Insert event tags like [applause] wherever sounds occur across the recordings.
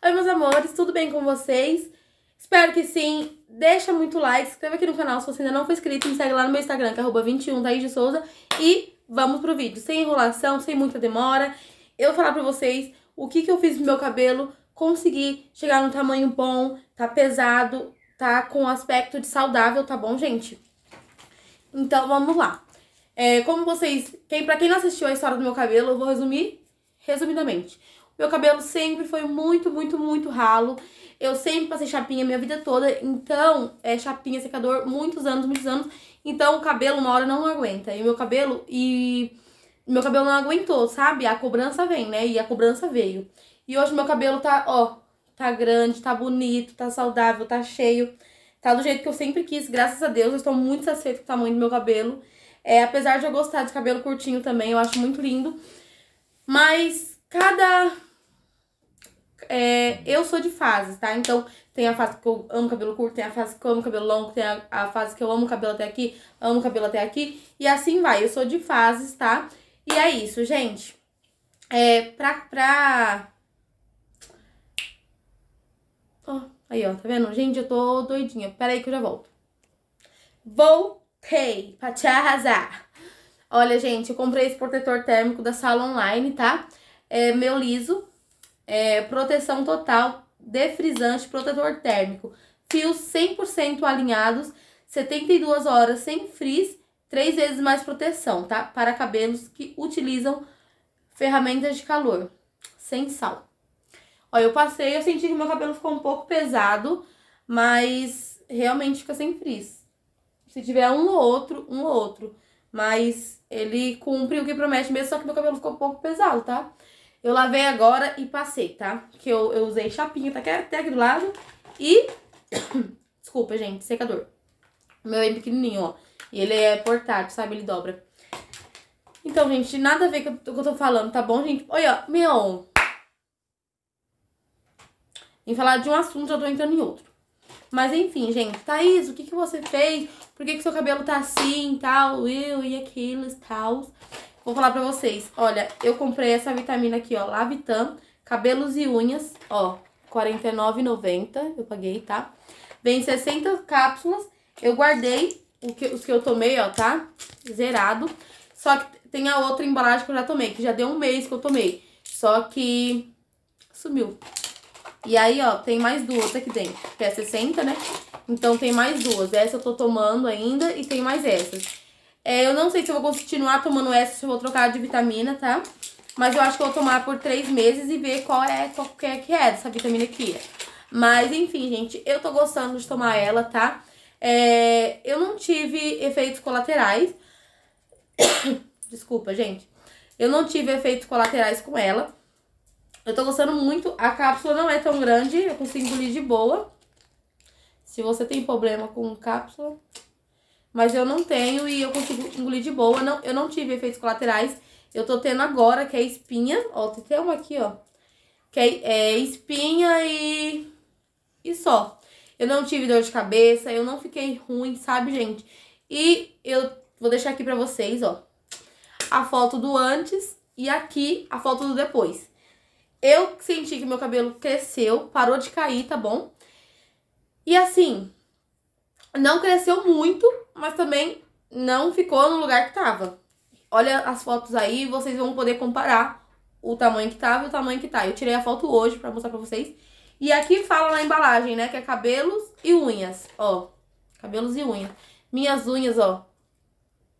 Oi, meus amores, tudo bem com vocês? Espero que sim. Deixa muito like, se inscreva aqui no canal se você ainda não for inscrito. Me segue lá no meu Instagram, que é arroba 21 Thaís de Souza. E vamos pro vídeo, sem enrolação, sem muita demora. Eu vou falar pra vocês o que, que eu fiz no meu cabelo. Consegui chegar num tamanho bom, tá pesado, tá com aspecto de saudável, tá bom, gente? Então, vamos lá. É, como vocês... Quem, pra quem não assistiu a história do meu cabelo, eu vou resumir resumidamente. Meu cabelo sempre foi muito, muito, muito ralo. Eu sempre passei chapinha minha vida toda, então é chapinha, secador, muitos anos, muitos anos. Então o cabelo uma hora não aguenta. E meu cabelo e meu cabelo não aguentou, sabe? A cobrança vem, né? E a cobrança veio. E hoje meu cabelo tá, ó, tá grande, tá bonito, tá saudável, tá cheio. Tá do jeito que eu sempre quis, graças a Deus. Eu estou muito satisfeita com o tamanho do meu cabelo. É, apesar de eu gostar de cabelo curtinho também, eu acho muito lindo. Mas cada é, eu sou de fases, tá? Então, tem a fase que eu amo cabelo curto, tem a fase que eu amo cabelo longo, tem a, a fase que eu amo cabelo até aqui, amo cabelo até aqui. E assim vai, eu sou de fases, tá? E é isso, gente. É, pra... pra... Oh, aí, ó, tá vendo? Gente, eu tô doidinha. Pera aí que eu já volto. Voltei pra te arrasar. Olha, gente, eu comprei esse protetor térmico da Sala Online, tá? É meu liso, é, proteção total, defrisante, protetor térmico, fios 100% alinhados, 72 horas sem frizz, três vezes mais proteção, tá? Para cabelos que utilizam ferramentas de calor, sem sal. Ó, eu passei, eu senti que meu cabelo ficou um pouco pesado, mas realmente fica sem frizz. Se tiver um ou outro, um ou outro. Mas ele cumpre o que promete mesmo, só que meu cabelo ficou um pouco pesado, tá? Eu lavei agora e passei, tá? Que eu, eu usei chapinha, tá até tá aqui do lado. E... [coughs] Desculpa, gente, secador. O meu é pequenininho, ó. E ele é portátil, sabe? Ele dobra. Então, gente, nada a ver com o que eu tô falando, tá bom, gente? Olha, meu... Em falar de um assunto, eu tô entrando em outro. Mas enfim, gente, Thaís, o que, que você fez? Por que, que seu cabelo tá assim, tal, eu e aquilo, tal? Vou falar pra vocês. Olha, eu comprei essa vitamina aqui, ó. Lavitan, cabelos e unhas, ó. R$ 49,90 eu paguei, tá? Vem 60 cápsulas. Eu guardei que, os que eu tomei, ó, tá? Zerado. Só que tem a outra embalagem que eu já tomei, que já deu um mês que eu tomei. Só que sumiu. E aí, ó, tem mais duas aqui dentro, que é 60, né? Então tem mais duas. Essa eu tô tomando ainda e tem mais essas. É, eu não sei se eu vou continuar tomando essa, se eu vou trocar de vitamina, tá? Mas eu acho que eu vou tomar por três meses e ver qual é, qual que é, que é dessa vitamina aqui. Mas, enfim, gente, eu tô gostando de tomar ela, tá? É, eu não tive efeitos colaterais. [coughs] Desculpa, gente. Eu não tive efeitos colaterais com ela. Eu tô gostando muito. A cápsula não é tão grande, eu consigo engolir de boa. Se você tem problema com cápsula, mas eu não tenho e eu consigo engolir de boa. Não, eu não tive efeitos colaterais. Eu tô tendo agora, que é espinha. Ó, tem até uma aqui, ó. Que é, é espinha e... E só. Eu não tive dor de cabeça, eu não fiquei ruim, sabe, gente? E eu vou deixar aqui pra vocês, ó. A foto do antes e aqui a foto do depois. Eu senti que meu cabelo cresceu, parou de cair, tá bom? E assim, não cresceu muito, mas também não ficou no lugar que tava. Olha as fotos aí, vocês vão poder comparar o tamanho que tava e o tamanho que tá. Eu tirei a foto hoje pra mostrar pra vocês. E aqui fala na embalagem, né, que é cabelos e unhas, ó. Cabelos e unhas. Minhas unhas, ó,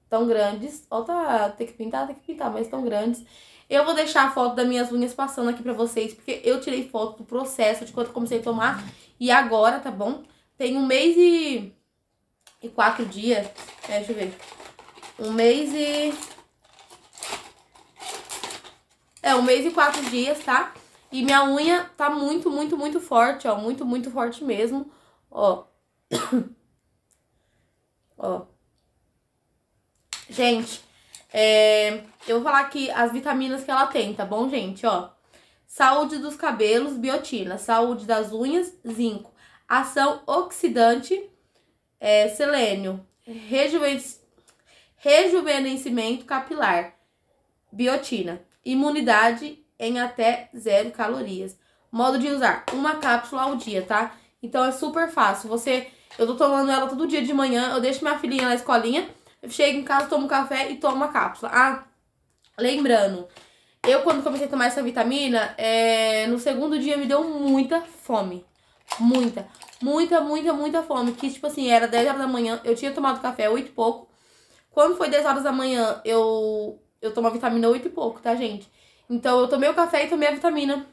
tão grandes. Ó, tá, tem que pintar, tem que pintar, mas tão grandes. Eu vou deixar a foto das minhas unhas passando aqui pra vocês, porque eu tirei foto do processo, de quando comecei a tomar. E agora, tá bom? Tem um mês e e quatro dias. É, deixa eu ver. Um mês e... É, um mês e quatro dias, tá? E minha unha tá muito, muito, muito forte, ó. Muito, muito forte mesmo. Ó. [coughs] ó. Gente, é... eu vou falar aqui as vitaminas que ela tem, tá bom, gente? Ó. Saúde dos cabelos, biotina. Saúde das unhas, zinco. Ação oxidante é, selênio, rejuven... rejuvenescimento capilar, biotina, imunidade em até zero calorias. Modo de usar, uma cápsula ao dia, tá? Então é super fácil. Você, eu tô tomando ela todo dia de manhã, eu deixo minha filhinha na escolinha, chego em casa, tomo café e tomo uma cápsula. Ah, lembrando, eu quando comecei a tomar essa vitamina, é, no segundo dia me deu muita fome. Muita, muita, muita, muita fome. Que, tipo assim, era 10 horas da manhã, eu tinha tomado café 8 e pouco. Quando foi 10 horas da manhã, eu, eu tomo a vitamina 8 e pouco, tá, gente? Então, eu tomei o café e tomei a vitamina.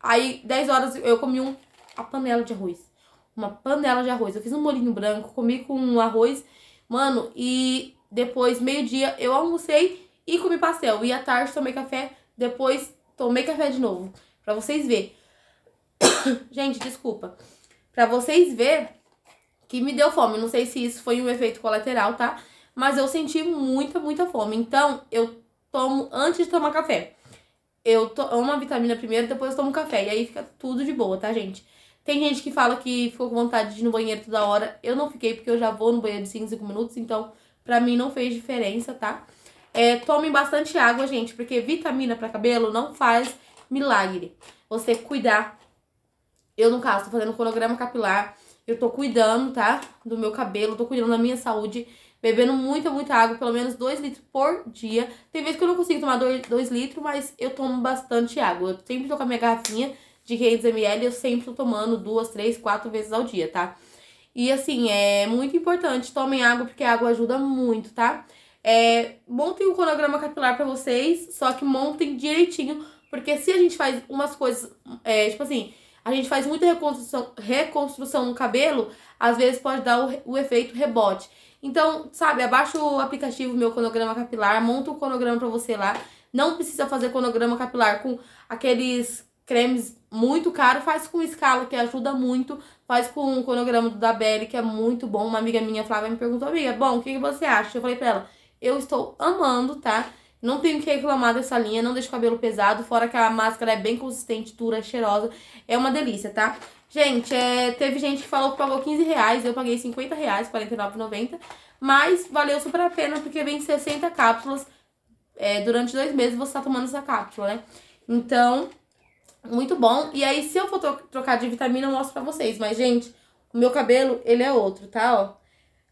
Aí, 10 horas, eu comi um, a panela de arroz. Uma panela de arroz. Eu fiz um molinho branco, comi com um arroz. Mano, e depois, meio-dia, eu almocei e comi pastel. E à tarde, tomei café. Depois, tomei café de novo. Pra vocês verem. [coughs] Gente, desculpa. Pra vocês ver que me deu fome. Não sei se isso foi um efeito colateral, tá? Mas eu senti muita, muita fome. Então, eu tomo antes de tomar café. Eu tomo a vitamina primeiro, depois eu tomo café. E aí fica tudo de boa, tá, gente? Tem gente que fala que ficou com vontade de ir no banheiro toda hora. Eu não fiquei, porque eu já vou no banheiro de 5, 5 minutos. Então, pra mim não fez diferença, tá? É, tomem bastante água, gente, porque vitamina para cabelo não faz milagre. Você cuidar eu, no caso, tô fazendo um cronograma capilar. Eu tô cuidando, tá? Do meu cabelo, tô cuidando da minha saúde. Bebendo muita, muita água, pelo menos 2 litros por dia. Tem vezes que eu não consigo tomar 2 litros, mas eu tomo bastante água. Eu sempre tô com a minha garrafinha de 500ml, eu sempre tô tomando duas, três, quatro vezes ao dia, tá? E assim, é muito importante, tomem água, porque a água ajuda muito, tá? É, montem o um cronograma capilar para vocês, só que montem direitinho, porque se a gente faz umas coisas, é, tipo assim, a gente faz muita reconstrução, reconstrução no cabelo, às vezes pode dar o, o efeito rebote. Então, sabe, abaixa o aplicativo meu cronograma capilar, monta o cronograma para você lá. Não precisa fazer cronograma capilar com aqueles cremes muito caros, faz com escala que ajuda muito, faz com o um cronograma do Dabelli, que é muito bom. Uma amiga minha, Flávia, me perguntou, amiga, bom, o que, que você acha? Eu falei para ela, eu estou amando, tá? Não tenho que reclamar dessa linha, não deixa o cabelo pesado, fora que a máscara é bem consistente, dura, é cheirosa. É uma delícia, tá? Gente, é, teve gente que falou que pagou 15 reais, eu paguei 50 reais, 49,90. Mas valeu super a pena, porque vem 60 cápsulas. É, durante dois meses você tá tomando essa cápsula, né? Então, muito bom. E aí, se eu for trocar de vitamina, eu mostro pra vocês. Mas, gente, o meu cabelo, ele é outro, tá? Ó.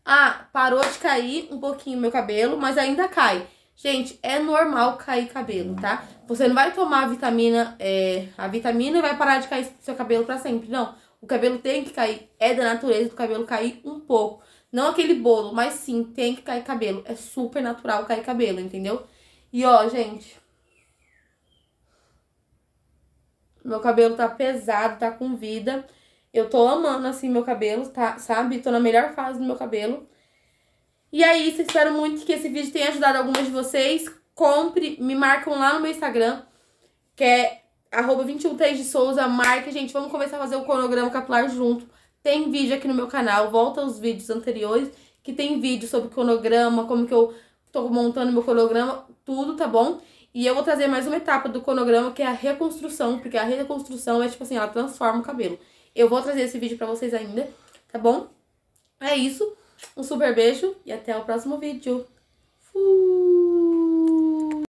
Ah, parou de cair um pouquinho meu cabelo, mas ainda cai. Gente, é normal cair cabelo, tá? Você não vai tomar a vitamina, é, a vitamina e vai parar de cair seu cabelo para sempre, não. O cabelo tem que cair, é da natureza do cabelo cair um pouco. Não aquele bolo, mas sim, tem que cair cabelo. É super natural cair cabelo, entendeu? E ó, gente. Meu cabelo tá pesado, tá com vida. Eu tô amando assim meu cabelo, tá? Sabe? Tô na melhor fase do meu cabelo. E é isso, espero muito que esse vídeo tenha ajudado algumas de vocês. Compre, me marcam lá no meu Instagram, que é arroba 21 de Souza, marca, gente, vamos começar a fazer o cronograma capilar junto. Tem vídeo aqui no meu canal, volta aos vídeos anteriores, que tem vídeo sobre cronograma, como que eu tô montando meu cronograma, tudo, tá bom? E eu vou trazer mais uma etapa do cronograma, que é a reconstrução, porque a reconstrução é tipo assim, ela transforma o cabelo. Eu vou trazer esse vídeo pra vocês ainda, tá bom? É isso. Um super beijo e até o próximo vídeo. Fui!